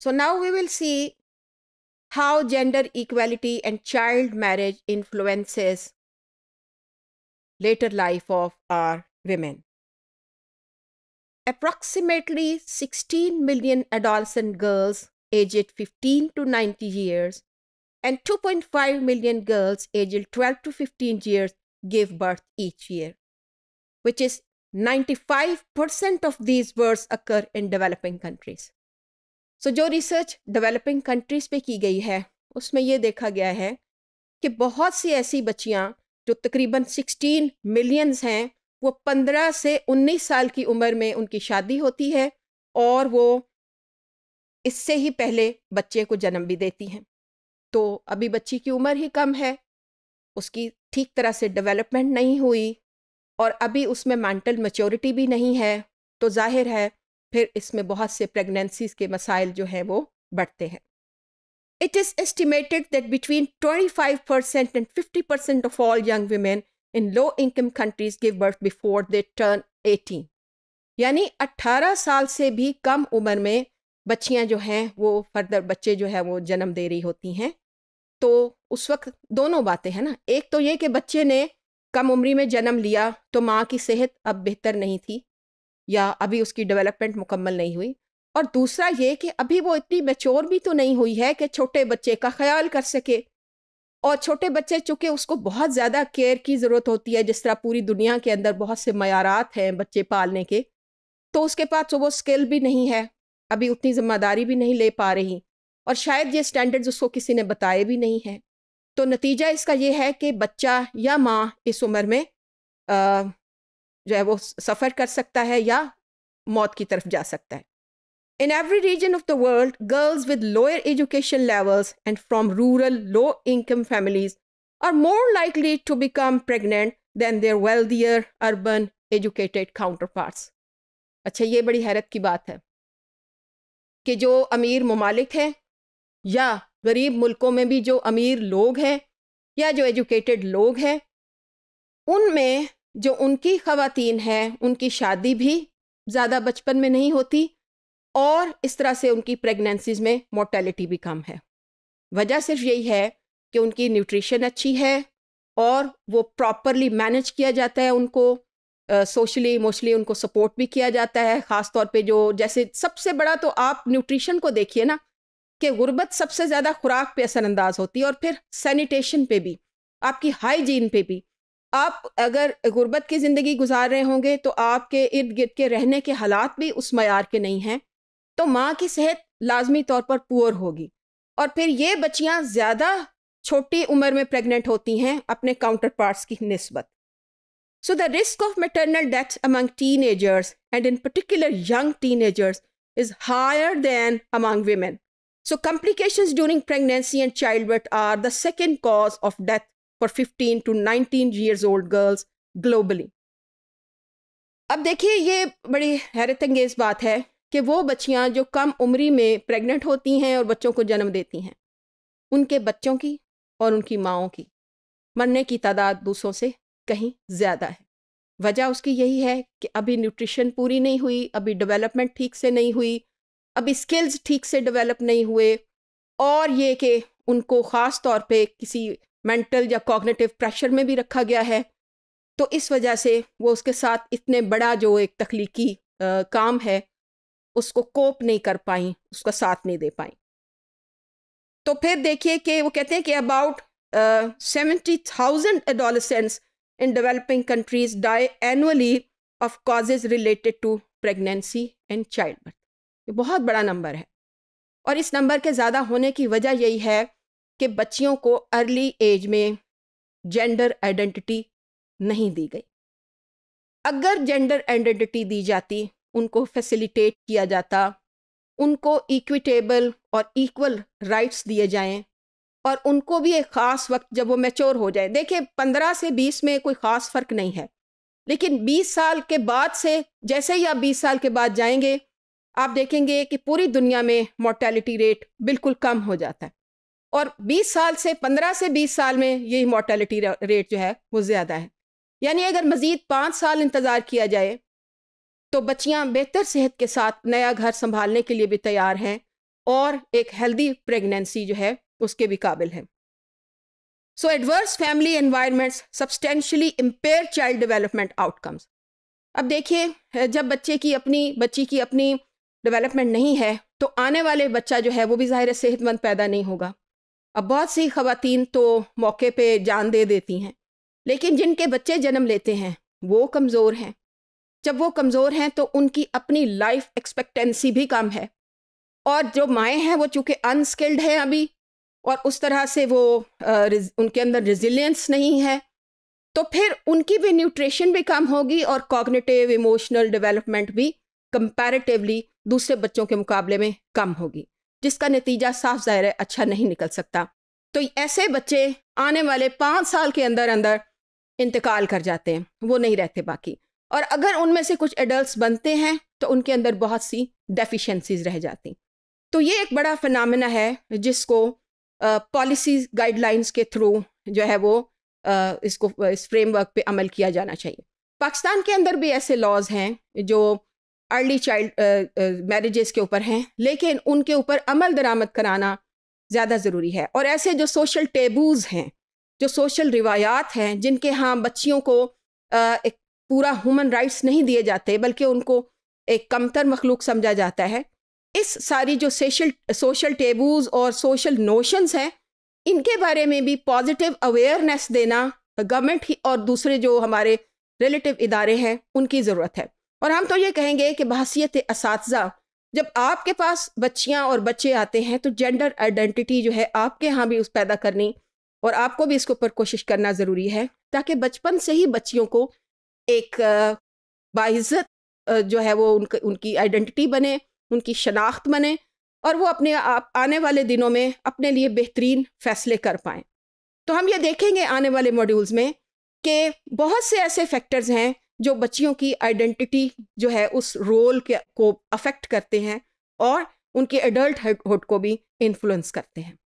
So now we will see how gender equality and child marriage influences later life of our women. Approximately 16 million adolescent girls aged 15 to 90 years and 2.5 million girls aged 12 to 15 years give birth each year, which is 95% of these births occur in developing countries. So so, जो research developing countries पे की गई है उसमें ये देखा गया है कि बहुत सी ऐसी बच्चियाँ जो तकरीबन 16 मिलियंस हैं वो 15 से 19 साल की उम्र में उनकी शादी होती है और वो इससे ही पहले बच्चे को जन्म भी देती हैं तो अभी बच्ची की उम्र ही कम है उसकी ठीक तरह से डेवलपमेंट नहीं हुई और अभी उसमें मेंटल मेच्योरिटी भी नहीं है तो जाहिर है फिर इसमें बहुत से प्रेगनेंसीज के मसाइल जो हैं वो बढ़ते हैं it is estimated that between 25% and 50% of all young women in low income countries give birth before they turn 18. यानी 18 साल से भी कम उम्र में बच्चियां जो हैं वो फर्दर बच्चे जो है वो जन्म दे रही होती हैं तो उस वक्त दोनों बातें हैं ना एक तो ये कि बच्चे ने कम उम्री में जन्म लिया तो माँ की सेहत अब बेहतर नहीं थी या अभी उसकी डेवलपमेंट मुकम्मल नहीं हुई और दूसरा ये कि अभी वो इतनी मेच्योर भी तो नहीं हुई है कि छोटे बच्चे का ख्याल कर सके और छोटे बच्चे चूँकि उसको बहुत ज़्यादा केयर की ज़रूरत होती है जिस तरह पूरी दुनिया के अंदर बहुत से मैारात हैं बच्चे पालने के तो उसके पास वो स्किल भी नहीं है अभी उतनी जिम्मेदारी भी नहीं ले पा रही और शायद ये स्टैंडर्ड्स उसको किसी ने बताए भी नहीं हैं तो नतीजा इसका ये है कि बच्चा या माँ इस उम्र में आ, जो है वो सफ़र कर सकता है या मौत की तरफ जा सकता है In every region of the world, girls with lower education levels and from rural, low income families are more likely to become pregnant than their wealthier, urban, educated counterparts. अच्छा ये बड़ी हैरत की बात है कि जो अमीर ममालिक हैं या गरीब मुल्कों में भी जो अमीर लोग हैं या जो एजुकेटेड लोग हैं उनमें जो उनकी खातन हैं उनकी शादी भी ज़्यादा बचपन में नहीं होती और इस तरह से उनकी प्रेगनेंसीज में मोर्टेलिटी भी कम है वजह सिर्फ यही है कि उनकी न्यूट्रिशन अच्छी है और वो प्रॉपरली मैनेज किया जाता है उनको सोशली इमोशली उनको सपोर्ट भी किया जाता है ख़ास तौर पे जो जैसे सबसे बड़ा तो आप न्यूट्रिशन को देखिए ना कि गुर्बत सबसे ज़्यादा खुराक पे असरअंदाज होती है और फिर सैनिटेशन पे भी आपकी हाइजीन पे भी आप अगर गुर्बत की ज़िंदगी गुजार रहे होंगे तो आपके इर्द गिर्द के रहने के हालात भी उस मैार के नहीं हैं तो माँ की सेहत लाजमी तौर पर पुअर होगी और फिर ये बच्चियाँ ज़्यादा छोटी उम्र में प्रेग्नेंट होती हैं अपने काउंटर पार्ट्स की नस्बत so the risk of maternal death among teenagers and in particular young teenagers is higher than among women so complication during pregnancy and childbirth are the second cause of death for 15 to 19 years old girls globally. अब देखिए ये बड़ी हैरत अंगेज बात है कि वो बच्चियां जो कम उम्री में प्रेग्नेंट होती हैं और बच्चों को जन्म देती हैं उनके बच्चों की और उनकी माओं की मरने की तादाद दूसरों से कहीं ज़्यादा है वजह उसकी यही है कि अभी न्यूट्रिशन पूरी नहीं हुई अभी डेवलपमेंट ठीक से नहीं हुई अभी स्किल्स ठीक से डेवलप नहीं हुए और ये कि उनको ख़ास तौर पे किसी मेंटल या कॉग्नेटिव प्रेशर में भी रखा गया है तो इस वजह से वो उसके साथ इतने बड़ा जो एक तख्लीकी काम है उसको कोप नहीं कर पाई उसका साथ नहीं दे पाई तो फिर देखिए कि वो कहते हैं कि about seventy thousand adolescents in developing countries die annually of causes related to pregnancy and childbirth ये बहुत बड़ा नंबर है और इस नंबर के ज़्यादा होने की वजह यही है कि बच्चियों को अर्ली एज में जेंडर आइडेंटिटी नहीं दी गई अगर जेंडर आइडेंटिटी दी जाती उनको फैसिलिटेट किया जाता उनको इक्विटेबल और इक्वल राइट्स दिए जाएं और उनको भी एक ख़ास वक्त जब वो मैच्योर हो जाए देखिए पंद्रह से बीस में कोई ख़ास फ़र्क नहीं है लेकिन बीस साल के बाद से जैसे ही आप बीस साल के बाद जाएंगे आप देखेंगे कि पूरी दुनिया में मोर्टेलिटी रेट बिल्कुल कम हो जाता है और 20 साल से 15 से 20 साल में ये मोर्टेलिटी रेट जो है वो ज़्यादा है यानी अगर मज़ीद पाँच साल इंतज़ार किया जाए तो बच्चियाँ बेहतर सेहत के साथ नया घर संभालने के लिए भी तैयार हैं और एक हेल्दी प्रेगनेंसी जो है उसके भी काबिल है so adverse family environments substantially impair child development outcomes अब देखिए जब बच्चे की अपनी बच्ची की अपनी डेवलपमेंट नहीं है तो आने वाले बच्चा जो है वो भी ज़ाहिर सेहतमंद पैदा नहीं होगा अब बहुत सी खातन तो मौके पे जान दे देती हैं लेकिन जिनके बच्चे जन्म लेते हैं वो कमज़ोर हैं जब वो कमज़ोर हैं तो उनकी अपनी लाइफ एक्सपेक्टेंसी भी कम है और जो माएँ हैं वो चूँकि अनस्किल्ड हैं अभी और उस तरह से वो आ, रिज, उनके अंदर रिजिलियंस नहीं है तो फिर उनकी भी न्यूट्रिशन भी कम होगी और कॉग्निटिव इमोशनल डेवलपमेंट भी कंपैरेटिवली दूसरे बच्चों के मुकाबले में कम होगी जिसका नतीजा साफ जाहिर है अच्छा नहीं निकल सकता तो ऐसे बच्चे आने वाले पाँच साल के अंदर अंदर इंतकाल कर जाते हैं वो नहीं रहते बाकी और अगर उनमें से कुछ एडल्ट बनते हैं तो उनके अंदर बहुत सी डेफिशेंसीज रह जाती तो ये एक बड़ा फिनमिना है जिसको पॉलिसी गाइडलाइंस के थ्रू जो है वो आ, इसको इस फ्रेमवर्क पे अमल किया जाना चाहिए पाकिस्तान के अंदर भी ऐसे लॉज हैं जो अर्ली चाइल्ड मैरिजेस के ऊपर हैं लेकिन उनके ऊपर अमल दरामद कराना ज़्यादा ज़रूरी है और ऐसे जो सोशल टेबूज़ हैं जो सोशल रिवायात हैं जिनके हाँ बच्चियों को आ, एक पूरा ह्यूमन राइट्स नहीं दिए जाते बल्कि उनको एक कमतर मखलूक समझा जाता है इस सारी जो सोशल सोशल टेबूज़ और सोशल नोशंस हैं इनके बारे में भी पॉजिटिव अवेयरनेस देना गवर्नमेंट ही और दूसरे जो हमारे रिलेटिव इदारे हैं उनकी ज़रूरत है और हम तो ये कहेंगे कि बहसीत इस जब आपके पास बच्चियाँ और बच्चे आते हैं तो जेंडर आइडेंटिटी जो है आपके यहाँ भी उस पैदा करनी और आपको भी इसके ऊपर कोशिश करना ज़रूरी है ताकि बचपन से ही बच्चियों को एक बाज़त जो है वो उनक, उनकी आइडेंटिटी बने उनकी शनाख्त बने और वो अपने आप आने वाले दिनों में अपने लिए बेहतरीन फैसले कर पाएँ तो हम ये देखेंगे आने वाले मॉड्यूल्स में कि बहुत से ऐसे फैक्टर्स हैं जो बच्चियों की आइडेंटिटी जो है उस रोल के को अफेक्ट करते हैं और उनके हुड को भी इन्फ्लुएंस करते हैं